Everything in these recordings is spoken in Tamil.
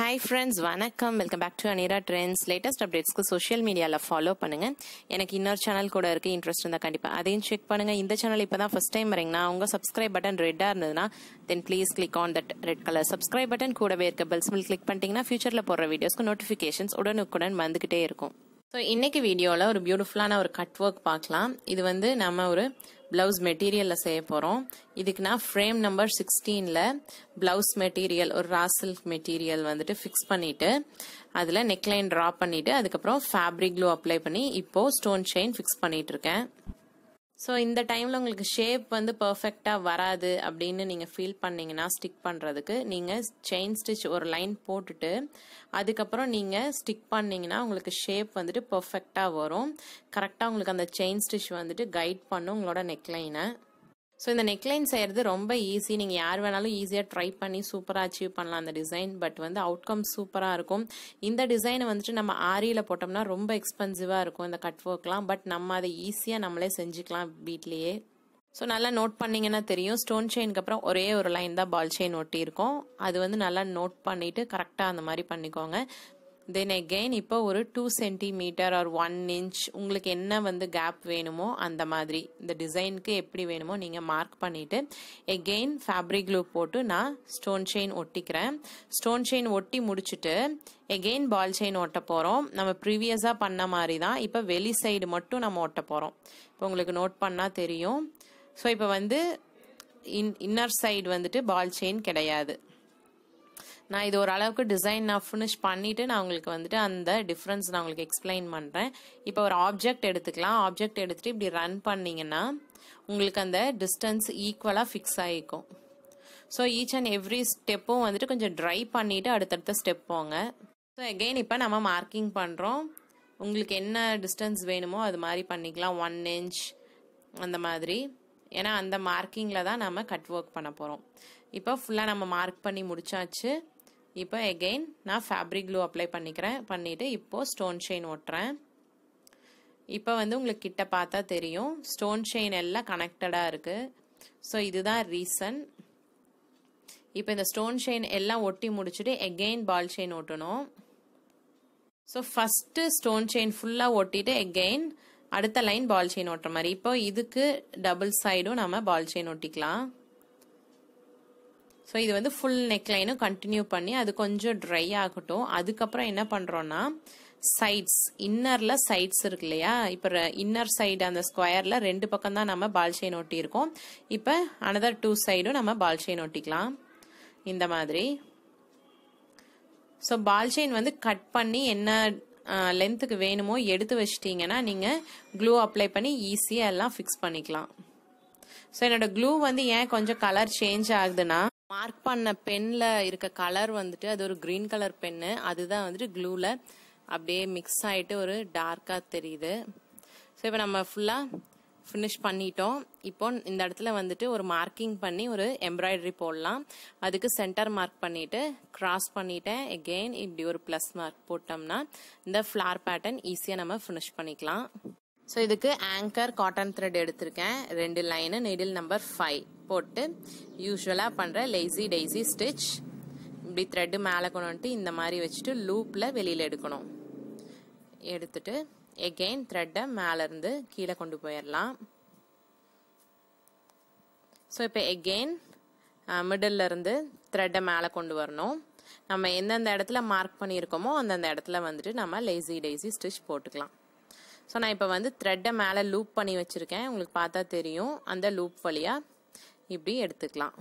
ஹாய் ஃப்ரெண்ட்ஸ் வணக்கம் welcome back to Anira trends latest அப்டேட்ஸ்க்கு சோஷியல் மீடியாவில் ஃபாலோ பண்ணுங்கள் எனக்கு இன்னொரு சேனல் கூட இருக்குது இன்ட்ரெஸ்ட் இருந்தால் கண்டிப்பாக அதையும் செக் பண்ணுங்கள் இந்த சேனல் இப்போ தான் ஃபஸ்ட் டைம் வரீங்கன்னா உங்கள் சப்ஸ்கிரைப் பட்டன் ரெட்டாக இருந்ததுன்னா then please click on that red colour subscribe button கூடவே இருக்க பெல்ஸ் மில் கிளிக் பண்ணிட்டீங்கன்னா ஃபியூச்சரில் போடுற வீடியோஸ்க்கு நோட்டிஃபிகேஷன்ஸ் உடனுக்குடன் வந்துக்கிட்டே இருக்கும் ஸோ இன்றைக்கி வீடியோவில் ஒரு பியூட்டிஃபுல்லான ஒரு கட் ஒர்க் பார்க்கலாம் இது வந்து நம்ம ஒரு ப்ளவுஸ் மெட்டீரியலில் செய்ய போகிறோம் இதுக்கு நான் ஃப்ரேம் நம்பர் சிக்ஸ்டீனில் ப்ளவுஸ் மெட்டீரியல் ஒரு ராசில்க் மெட்டீரியல் வந்துட்டு ஃபிக்ஸ் பண்ணிவிட்டு அதில் நெக்லைன் ட்ரா பண்ணிவிட்டு அதுக்கப்புறம் ஃபேப்ரிக் க்ளூ அப்ளை பண்ணி இப்போது ஸ்டோன் செயின் ஃபிக்ஸ் பண்ணிகிட்ருக்கேன் ஸோ இந்த டைமில் உங்களுக்கு ஷேப் வந்து பர்ஃபெக்டாக வராது அப்படின்னு நீங்கள் ஃபீல் பண்ணிங்கன்னா ஸ்டிக் பண்ணுறதுக்கு நீங்கள் செயின் ஸ்டிச் ஒரு லைன் போட்டுட்டு அதுக்கப்புறம் நீங்கள் ஸ்டிக் பண்ணிங்கன்னா உங்களுக்கு ஷேப் வந்துட்டு பர்ஃபெக்டாக வரும் கரெக்டாக உங்களுக்கு அந்த செயின் ஸ்டிச் வந்துட்டு கைட் பண்ணும் உங்களோட நெக்லைனை ஸோ இந்த நெக்லைன் செய்கிறது ரொம்ப ஈஸி நீங்கள் யார் வேணாலும் ஈஸியாக ட்ரை பண்ணி சூப்பராக அச்சீவ் பண்ணலாம் அந்த டிசைன் பட் வந்து அவுட்கம் சூப்பராக இருக்கும் இந்த டிசைனை வந்துட்டு நம்ம ஆரியில் போட்டோம்னா ரொம்ப எக்ஸ்பென்சிவாக இருக்கும் இந்த கட் ஒர்க்லாம் பட் நம்ம அதை ஈஸியாக நம்மளே செஞ்சுக்கலாம் வீட்லேயே ஸோ நல்லா நோட் பண்ணிங்கன்னா தெரியும் ஸ்டோன் செயினுக்கு அப்புறம் ஒரே ஒரு லைன் தான் பால் செயின் ஒட்டி இருக்கும் அது வந்து நல்லா நோட் பண்ணிவிட்டு கரெக்டாக அந்த மாதிரி பண்ணிக்கோங்க தென் அகெயின் இப்போ ஒரு two centimetre or one inch உங்களுக்கு என்ன வந்து கேப் வேணுமோ அந்த மாதிரி இந்த டிசைனுக்கு எப்படி வேணுமோ நீங்கள் மார்க் பண்ணிவிட்டு எகெயின் ஃபேப்ரிக் க்ளூ போட்டு நான் ஸ்டோன் செயின் ஒட்டிக்கிறேன் ஸ்டோன் செயின் ஒட்டி முடிச்சுட்டு எகெயின் பால் செயின் ஒட்ட போகிறோம் நம்ம ப்ரீவியஸாக பண்ண மாதிரி தான் இப்போ வெளி சைடு மட்டும் நம்ம ஒட்ட போகிறோம் இப்போ உங்களுக்கு நோட் பண்ணால் தெரியும் ஸோ இப்போ வந்து இன் இன்னர் சைடு வந்துட்டு பால் செயின் கிடையாது நான் இது ஒரு அளவுக்கு டிசைன் நான் ஃபினிஷ் பண்ணிவிட்டு நான் உங்களுக்கு வந்துட்டு அந்த டிஃப்ரென்ஸ் நான் உங்களுக்கு எக்ஸ்பிளைன் பண்ணுறேன் இப்போ ஒரு ஆப்ஜெக்ட் எடுத்துக்கலாம் ஆப்ஜெக்ட் எடுத்துகிட்டு இப்படி ரன் பண்ணிங்கன்னா உங்களுக்கு அந்த டிஸ்டன்ஸ் ஈக்குவலாக ஃபிக்ஸ் ஆகிக்கும் ஸோ ஈச் அண்ட் எவ்ரி ஸ்டெப்பும் வந்துட்டு கொஞ்சம் ட்ரை பண்ணிவிட்டு அடுத்தடுத்த ஸ்டெப் போங்க ஸோ எகெயின் இப்போ நம்ம மார்க்கிங் பண்ணுறோம் உங்களுக்கு என்ன டிஸ்டன்ஸ் வேணுமோ அது மாதிரி பண்ணிக்கலாம் ஒன் இன்ச் அந்த மாதிரி ஏன்னா அந்த மார்க்கிங்கில் தான் நம்ம கட் ஒர்க் பண்ண போகிறோம் இப்போ ஃபுல்லாக நம்ம மார்க் பண்ணி முடித்தாச்சு இப்போ again நான் ஃபேப்ரிக் க்ளூ அப்ளை பண்ணிக்கிறேன் பண்ணிவிட்டு இப்போது ஸ்டோன் chain ஒட்டுறேன் இப்போ வந்து உங்களுக்கு கிட்ட பார்த்தா தெரியும் ஸ்டோன் chain எல்லாம் கனெக்டடாக இருக்குது ஸோ இதுதான் ரீசன் இப்போ இந்த ஸ்டோன் chain எல்லாம் ஒட்டி முடிச்சுட்டு again பால் chain ஒட்டணும் ஸோ ஃபஸ்ட்டு ஸ்டோன் chain ஃபுல்லாக ஒட்டிட்டு again அடுத்த லைன் பால் செயின் ஒட்டுற மாதிரி இப்போ இதுக்கு டபுள் சைடும் நம்ம பால் செயின் ஒட்டிக்கலாம் ஸோ இது வந்து ஃபுல் நெக் லைனும் கண்டினியூ பண்ணி அது கொஞ்சம் ட்ரை ஆகட்டும் அதுக்கப்புறம் என்ன பண்ணுறோன்னா சைட்ஸ் இன்னரில் சைட்ஸ் இருக்கு இல்லையா இப்போ இன்னர் சைடு அந்த ஸ்கொயரில் ரெண்டு பக்கம் தான் நம்ம பால் செயின் ஒட்டியிருக்கோம் இப்போ அனதர் டூ சைடும் நம்ம பால் செயின் ஒட்டிக்கலாம் இந்த மாதிரி ஸோ பால் செயின் வந்து கட் பண்ணி என்ன லென்த்துக்கு வேணுமோ எடுத்து வச்சிட்டிங்கன்னா நீங்கள் க்ளூ அப்ளை பண்ணி ஈஸியாக எல்லாம் ஃபிக்ஸ் பண்ணிக்கலாம் ஸோ என்னோட க்ளூ வந்து ஏன் கொஞ்சம் கலர் சேஞ்ச் ஆகுதுன்னா மார்க் பண்ண பென்ல இருக்க கலர் வந்துட்டு அது ஒரு கிரீன் கலர் பென்னு அதுதான் வந்துட்டு க்ளூல அப்படியே மிக்ஸ் ஆகிட்டு ஒரு டார்க்காக தெரியுது ஸோ இப்போ நம்ம ஃபுல்லாக ஃபினிஷ் பண்ணிட்டோம் இப்போ இந்த இடத்துல வந்துட்டு ஒரு மார்க்கிங் பண்ணி ஒரு எம்ப்ராய்டரி போடலாம் அதுக்கு சென்டர் மார்க் பண்ணிட்டு கிராஸ் பண்ணிட்டேன் எகெயின் இப்படி ஒரு ப்ளஸ் மார்க் போட்டோம்னா இந்த ஃப்ளார் பேட்டர்ன் ஈஸியாக நம்ம ஃபினிஷ் பண்ணிக்கலாம் ஸோ இதுக்கு ஆங்கர் காட்டன் த்ரெட் எடுத்திருக்கேன் ரெண்டு லைனு நெடில் நம்பர் ஃபைவ் போட்டு யூஸ்வலாக பண்ணுற லேசி டெய்ஸி ஸ்டிச் இப்படி த்ரெட்டு மேலே கொண்டு வந்துட்டு இந்த மாதிரி வச்சுட்டு லூப்பில் வெளியில் எடுக்கணும் எடுத்துட்டு எகெயின் த்ரெட்டை மேலேருந்து கீழே கொண்டு போயிடலாம் ஸோ இப்போ எகெயின் இருந்து த்ரெட்டை மேலே கொண்டு வரணும் நம்ம எந்தெந்த இடத்துல மார்க் பண்ணியிருக்கோமோ அந்தந்த இடத்துல வந்துட்டு நம்ம லேசி டெய்ஸி ஸ்டிச் போட்டுக்கலாம் ஸோ நான் இப்போ வந்து த்ரெட்டை மேலே லூப் பண்ணி வச்சுருக்கேன் உங்களுக்கு பார்த்தா தெரியும் அந்த லூப் வழியாக இப்படி எடுத்துக்கலாம்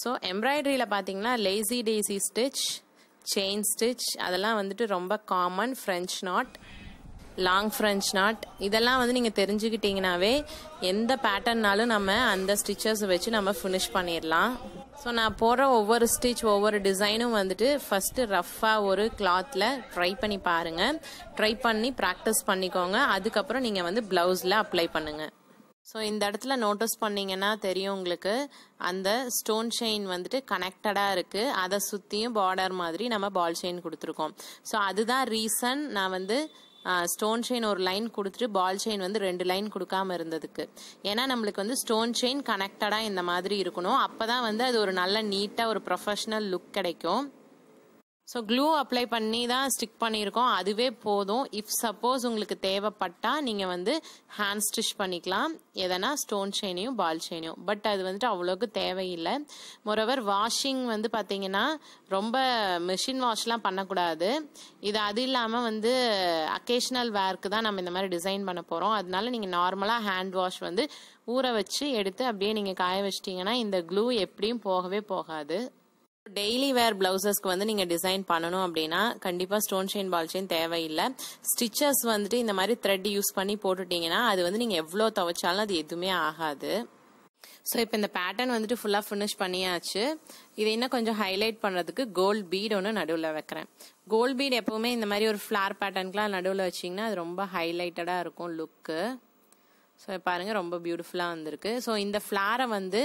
ஸோ எம்ப்ராய்டரியில் பார்த்தீங்கன்னா lazy daisy stitch chain stitch அதெல்லாம் வந்துட்டு ரொம்ப common French knot long French knot இதெல்லாம் வந்து நீங்கள் தெரிஞ்சுக்கிட்டிங்கனாவே எந்த பேட்டர்னாலும் நம்ம அந்த ஸ்டிச்சஸ் வச்சு நம்ம ஃபினிஷ் பண்ணிடலாம் ஸோ நான் போடுற ஒவ்வொரு ஸ்டிச் ஒவ்வொரு டிசைனும் வந்துட்டு ஃபஸ்ட்டு ரஃப்பாக ஒரு கிளாத்தில் ட்ரை பண்ணி பாருங்கள் ட்ரை பண்ணி ப்ராக்டிஸ் பண்ணிக்கோங்க அதுக்கப்புறம் நீங்கள் வந்து ப்ளவுஸில் அப்ளை பண்ணுங்கள் ஸோ இந்த இடத்துல நோட்டீஸ் பண்ணிங்கன்னா தெரியும் உங்களுக்கு அந்த ஸ்டோன் செயின் வந்துட்டு கனெக்டடாக இருக்குது அதை சுற்றியும் பார்டர் மாதிரி நம்ம பால் செயின் கொடுத்துருக்கோம் ஸோ அதுதான் ரீசன் நான் வந்து ஸ்டோன் செயின் ஒரு லைன் கொடுத்துட்டு பால் செயின் வந்து ரெண்டு லைன் கொடுக்காம இருந்ததுக்கு ஏன்னா நம்மளுக்கு வந்து ஸ்டோன் செயின் கனெக்டடாக இந்த மாதிரி இருக்கணும் அப்போ தான் வந்து அது ஒரு நல்ல நீட்டாக ஒரு ப்ரொஃபஷ்னல் லுக் கிடைக்கும் ஸோ க்ளூ அப்ளை பண்ணி தான் ஸ்டிக் பண்ணியிருக்கோம் அதுவே போதும் இஃப் சப்போஸ் உங்களுக்கு தேவைப்பட்டால் நீங்கள் வந்து ஹேண்ட் ஸ்டிச் பண்ணிக்கலாம் எதனா ஸ்டோன் செயினையும் பால் செயினையும் பட் அது வந்துட்டு அவ்வளோக்கு தேவையில்லை மொரவர் வாஷிங் வந்து பார்த்தீங்கன்னா ரொம்ப மிஷின் வாஷ்லாம் பண்ணக்கூடாது இது அது இல்லாமல் வந்து அக்கேஷ்னல் வேர்க்கு தான் நம்ம இந்த மாதிரி டிசைன் பண்ண போகிறோம் அதனால நீங்கள் நார்மலாக ஹேண்ட் வாஷ் வந்து ஊற வச்சு எடுத்து அப்படியே நீங்கள் காய வச்சிட்டிங்கன்னா இந்த க்ளூ எப்படியும் போகவே போகாது டெய்லி வேர் பிளவுசஸ்க்கு வந்து நீங்கள் டிசைன் பண்ணணும் அப்படின்னா கண்டிப்பாக ஸ்டோன் செயின் பால் செயின் தேவையில்லை ஸ்டிச்சஸ் வந்துட்டு இந்த மாதிரி த்ரெட் யூஸ் பண்ணி போட்டுட்டிங்கன்னா அது வந்து நீங்கள் எவ்வளோ துவைச்சாலும் அது எதுவுமே ஆகாது ஸோ இப்போ இந்த பேட்டர்ன் வந்துட்டு ஃபுல்லாக ஃபினிஷ் பண்ணியாச்சு இதை இன்னும் கொஞ்சம் ஹைலைட் பண்ணுறதுக்கு கோல்டு பீட் ஒன்று நடுவில் வைக்கிறேன் கோல்டு பீட் எப்போவுமே இந்த மாதிரி ஒரு ஃப்ளார் பேட்டர்னுக்குலாம் நடுவில் வச்சிங்கன்னா அது ரொம்ப ஹைலைட்டடாக இருக்கும் லுக்கு ஸோ பாருங்கள் ரொம்ப பியூட்டிஃபுல்லாக வந்திருக்கு ஸோ இந்த ஃப்ளாரை வந்து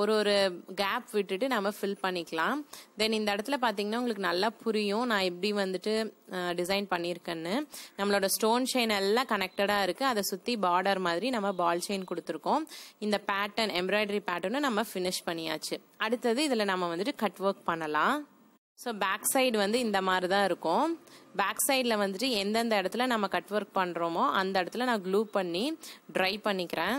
ஒரு ஒரு கேப் விட்டுட்டு நம்ம ஃபில் பண்ணிக்கலாம் தென் இந்த இடத்துல பார்த்தீங்கன்னா உங்களுக்கு நல்லா புரியும் நான் எப்படி வந்துட்டு டிசைன் பண்ணியிருக்கேன்னு நம்மளோட ஸ்டோன் செயின் எல்லாம் கனெக்டடாக இருக்குது அதை சுற்றி பார்டர் மாதிரி நம்ம பால் செயின் கொடுத்துருக்கோம் இந்த பேட்டர்ன் எம்ப்ராய்டரி பேட்டர்னு நம்ம ஃபினிஷ் பண்ணியாச்சு அடுத்தது இதில் நம்ம வந்துட்டு கட் ஒர்க் பண்ணலாம் ஸோ பேக் சைடு வந்து இந்த மாதிரி தான் இருக்கும் பேக் சைடில் வந்துட்டு எந்தெந்த இடத்துல நம்ம கட் ஒர்க் பண்ணுறோமோ அந்த இடத்துல நான் க்ளூ பண்ணி ட்ரை பண்ணிக்கிறேன்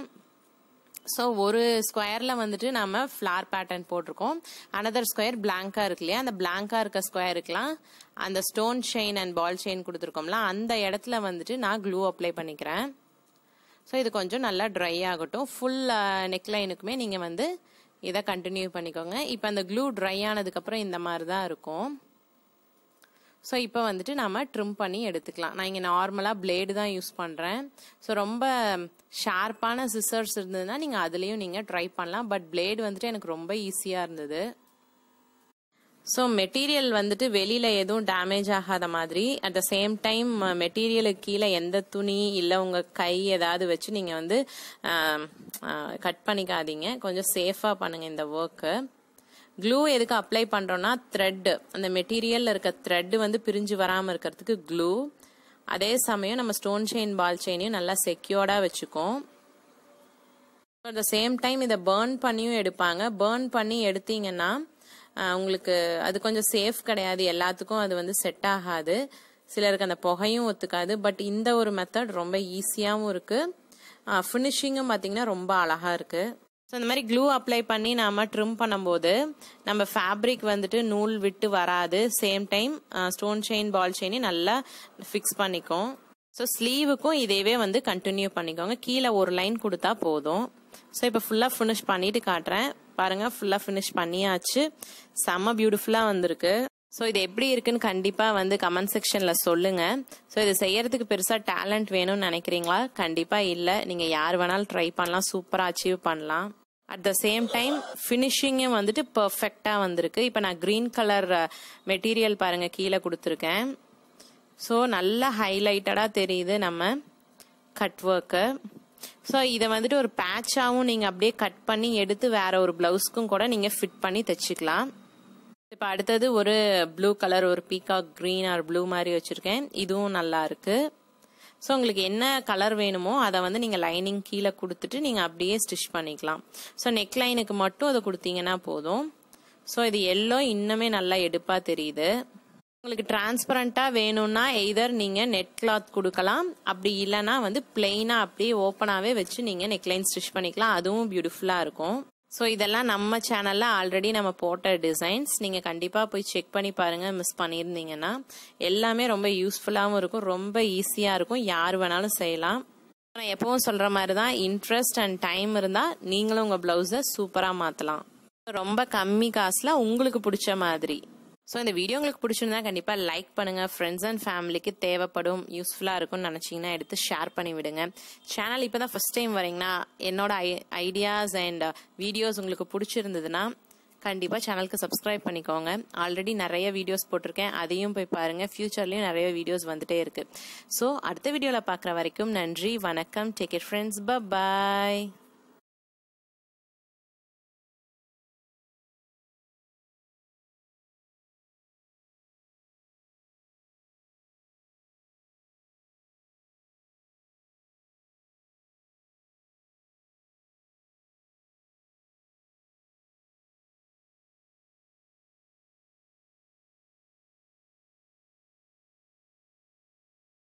ஸோ ஒரு ஸ்கொயரில் வந்துட்டு நம்ம ஃப்ளார் பேட்டர்ன் போட்டிருக்கோம் அனதர் ஸ்கொயர் பிளாங்காக இருக்கு இல்லையா அந்த பிளாங்காக இருக்க ஸ்கொயருக்கெலாம் அந்த stone chain and ball chain கொடுத்துருக்கோம்ல அந்த இடத்துல வந்துட்டு நான் க்ளூ அப்ளை பண்ணிக்கிறேன் ஸோ இது கொஞ்சம் நல்லா ட்ரை ஆகட்டும் ஃபுல் நெக்லைனுக்குமே uh, நீங்கள் வந்து இதை கண்டினியூ பண்ணிக்கோங்க இப்போ அந்த க்ளூ ட்ரை ஆனதுக்கப்புறம் இந்த மாதிரி தான் இருக்கும் ஸோ இப்போ வந்துட்டு நம்ம ட்ரிம் பண்ணி எடுத்துக்கலாம் நான் இங்கே நார்மலாக பிளேடு தான் யூஸ் பண்ணுறேன் ஸோ ரொம்ப ஷார்ப்பான சிசர்ஸ் இருந்ததுன்னா நீங்கள் அதுலேயும் நீங்கள் ட்ரை பண்ணலாம் பட் பிளேடு வந்துட்டு எனக்கு ரொம்ப ஈஸியாக இருந்தது ஸோ மெட்டீரியல் வந்துட்டு வெளியில் எதுவும் டேமேஜ் ஆகாத மாதிரி அட் த சேம் டைம் மெட்டீரியலுக்கு கீழே எந்த துணி இல்லை உங்கள் கை ஏதாவது வச்சு நீங்கள் வந்து கட் பண்ணிக்காதீங்க கொஞ்சம் சேஃபாக பண்ணுங்கள் இந்த ஒர்க்கு க்ளூ எதுக்கு அப்ளை பண்ணுறோன்னா த்ரெட்டு அந்த மெட்டீரியலில் இருக்க த்ரெட்டு வந்து பிரிஞ்சு வராமல் இருக்கிறதுக்கு க்ளூ அதே சமயம் நம்ம ஸ்டோன் செயின் பால் செயினையும் நல்லா செக்யூர்டாக வச்சுக்கோம் அட் த சேம் டைம் இதை பேர்ன் பண்ணியும் எடுப்பாங்க பேர்ன் பண்ணி எடுத்தீங்கன்னா உங்களுக்கு அது கொஞ்சம் சேஃப் கிடையாது எல்லாத்துக்கும் அது வந்து செட் ஆகாது சிலருக்கு அந்த புகையும் ஒத்துக்காது பட் இந்த ஒரு மெத்தட் ரொம்ப ஈஸியாகவும் இருக்குது ஃபினிஷிங்கும் பார்த்தீங்கன்னா ரொம்ப அழகாக இருக்குது ஸோ இந்த மாதிரி க்ளூ அப்ளை பண்ணி நாம் ட்ரிம் பண்ணும்போது நம்ம ஃபேப்ரிக் வந்துட்டு நூல் விட்டு வராது same time stone chain ball செயினையும் நல்லா ஃபிக்ஸ் பண்ணிக்கும் ஸோ ஸ்லீவுக்கும் இதேவே வந்து கண்டினியூ பண்ணிக்கோங்க கீழே ஒரு லைன் கொடுத்தா போதும் ஸோ இப்போ ஃபுல்லாக ஃபினிஷ் பண்ணிட்டு காட்டுறேன் பாருங்கள் ஃபுல்லாக ஃபினிஷ் பண்ணியாச்சு செம்ம பியூட்டிஃபுல்லாக வந்திருக்கு ஸோ இது எப்படி இருக்குன்னு கண்டிப்பாக வந்து கமெண்ட் செக்ஷனில் சொல்லுங்கள் ஸோ இது செய்யறதுக்கு பெருசாக டேலண்ட் வேணும்னு நினைக்கிறீங்களா கண்டிப்பாக இல்லை நீங்கள் யார் வேணாலும் ட்ரை பண்ணலாம் சூப்பராக அச்சீவ் பண்ணலாம் அட் த சேம் டைம் ஃபினிஷிங்கும் வந்துட்டு பர்ஃபெக்டா வந்திருக்கு இப்போ நான் கிரீன் கலர் மெட்டீரியல் பாருங்கள் கீழே கொடுத்துருக்கேன் ஸோ நல்லா ஹைலைட்டடாக தெரியுது நம்ம கட் ஒர்க்கு ஸோ இதை வந்துட்டு ஒரு பேட்சாகவும் நீங்கள் அப்படியே கட் பண்ணி எடுத்து வேற ஒரு ப்ளவுஸ்க்கும் கூட நீங்கள் ஃபிட் பண்ணி தைச்சிக்கலாம் இப்போ அடுத்தது ஒரு ப்ளூ கலர் ஒரு பீக்கா க்ரீன் ஆர் ப்ளூ மாதிரி வச்சுருக்கேன் இதுவும் நல்லா இருக்கு ஸோ உங்களுக்கு என்ன கலர் வேணுமோ அதை வந்து நீங்கள் லைனிங் கீழே கொடுத்துட்டு நீங்கள் அப்படியே ஸ்டிச் பண்ணிக்கலாம் ஸோ நெக் லைனுக்கு மட்டும் அதை கொடுத்தீங்கன்னா போதும் ஸோ இது எல்லோ இன்னுமே நல்லா எடுப்பாக தெரியுது உங்களுக்கு டிரான்ஸ்பரண்டா வேணும்னா எய்தர் நீங்கள் நெட் கிளாத் கொடுக்கலாம் அப்படி இல்லைனா வந்து பிளெயினாக அப்படியே ஓப்பனாகவே வச்சு நீங்கள் நெக்லைன் ஸ்டிச் பண்ணிக்கலாம் அதுவும் பியூட்டிஃபுல்லாக இருக்கும் ஸோ இதெல்லாம் நம்ம சேனலில் ஆல்ரெடி நம்ம போட்ட டிசைன்ஸ் நீங்கள் கண்டிப்பாக போய் செக் பண்ணி பாருங்கள் மிஸ் பண்ணியிருந்தீங்கன்னா எல்லாமே ரொம்ப யூஸ்ஃபுல்லாகவும் இருக்கும் ரொம்ப ஈஸியாக இருக்கும் யார் வேணாலும் செய்யலாம் நான் எப்பவும் சொல்கிற மாதிரி தான் இன்ட்ரெஸ்ட் அண்ட் டைம் இருந்தால் நீங்களும் உங்கள் ப்ளவுஸை சூப்பராக மாற்றலாம் ரொம்ப கம்மி காசில் உங்களுக்கு பிடிச்ச மாதிரி ஸோ இந்த வீடியோ உங்களுக்கு பிடிச்சிருந்தா கண்டிப்பாக லைக் பண்ணுங்கள் ஃப்ரெண்ட்ஸ் அண்ட் ஃபேமிலிக்கு தேவைப்படும் யூஸ்ஃபுல்லாக இருக்கும்னு நினச்சிங்கன்னா எடுத்து ஷேர் பண்ணி விடுங்க சேனல் இப்போ தான் ஃபஸ்ட் டைம் வரீங்கன்னா என்னோட ஐ ஐடியாஸ் அண்ட் வீடியோஸ் உங்களுக்கு பிடிச்சிருந்ததுன்னா கண்டிப்பாக சேனலுக்கு சப்ஸ்கிரைப் பண்ணிக்கோங்க ஆல்ரெடி நிறைய வீடியோஸ் போட்டிருக்கேன் அதையும் போய் பாருங்கள் ஃபியூச்சர்லேயும் நிறைய வீடியோஸ் வந்துட்டே இருக்குது ஸோ அடுத்த வீடியோவில் பார்க்குற வரைக்கும் நன்றி வணக்கம் டேக் இட் ஃப்ரெண்ட்ஸ் ப பாய்